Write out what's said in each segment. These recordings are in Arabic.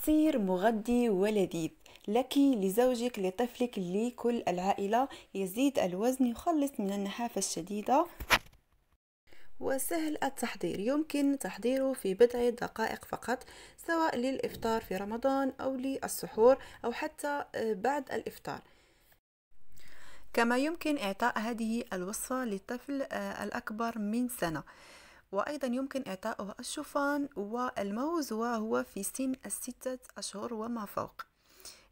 عصير مغذي ولذيذ لك لزوجك لطفلك لكل العائلة يزيد الوزن يخلص من النحافة الشديدة وسهل التحضير يمكن تحضيره في بضع دقائق فقط سواء للإفطار في رمضان أو للسحور أو حتى آه، بعد الإفطار كما يمكن إعطاء هذه الوصفة للطفل آه، الأكبر من سنة وأيضا يمكن إعطائه الشوفان والموز وهو في سن الستة أشهر وما فوق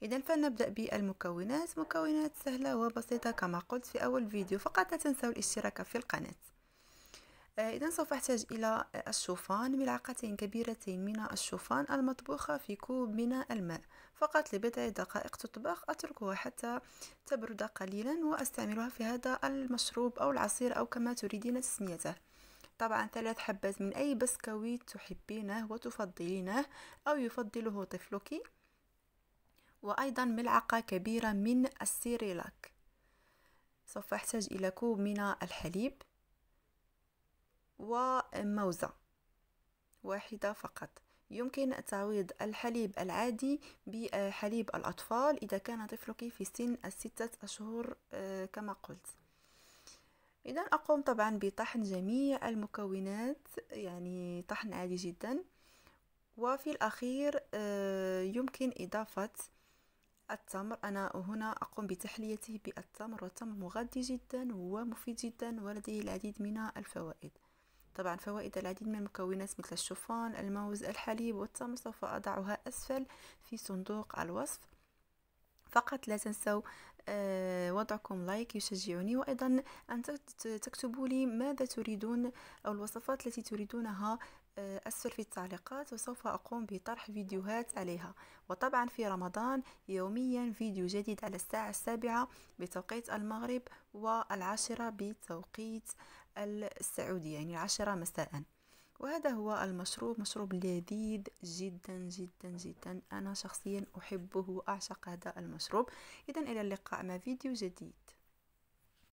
إذا فلنبدأ بالمكونات مكونات سهلة وبسيطة كما قلت في أول فيديو فقط لا تنسوا الاشتراك في القناة آه، إذا سوف أحتاج إلى الشوفان ملعقتين كبيرتين من الشوفان المطبوخة في كوب من الماء فقط لبضع دقائق تطبخ أتركها حتى تبرد قليلا وأستعملها في هذا المشروب أو العصير أو كما تريدين تسميته طبعا ثلاث حبات من أي بسكويت تحبينه وتفضلينه أو يفضله طفلك وأيضا ملعقة كبيرة من السيريلاك سوف أحتاج إلى كوب من الحليب وموزة واحدة فقط يمكن تعويض الحليب العادي بحليب الأطفال إذا كان طفلك في سن الستة أشهر آه، كما قلت إذا أقوم طبعا بطحن جميع المكونات يعني طحن عادي جدا وفي الأخير آه، يمكن إضافة التمر أنا هنا أقوم بتحليته بالتمر والتمر مغذي جدا ومفيد جدا ولديه العديد من الفوائد طبعا فوائد العديد من المكونات مثل الشوفان الموز الحليب والتمر سوف أضعها أسفل في صندوق الوصف فقط لا تنسوا آه، وضعكم لايك يشجعني وايضا ان تكتبوا لي ماذا تريدون او الوصفات التي تريدونها آه، اسفل في التعليقات وسوف اقوم بطرح فيديوهات عليها وطبعا في رمضان يوميا فيديو جديد على الساعه السابعه بتوقيت المغرب والعاشره بتوقيت السعوديه يعني العاشره مساء وهذا هو المشروب مشروب لذيذ جدا جدا جدا أنا شخصيا أحبه وأعشق هذا المشروب إذا إلى اللقاء مع فيديو جديد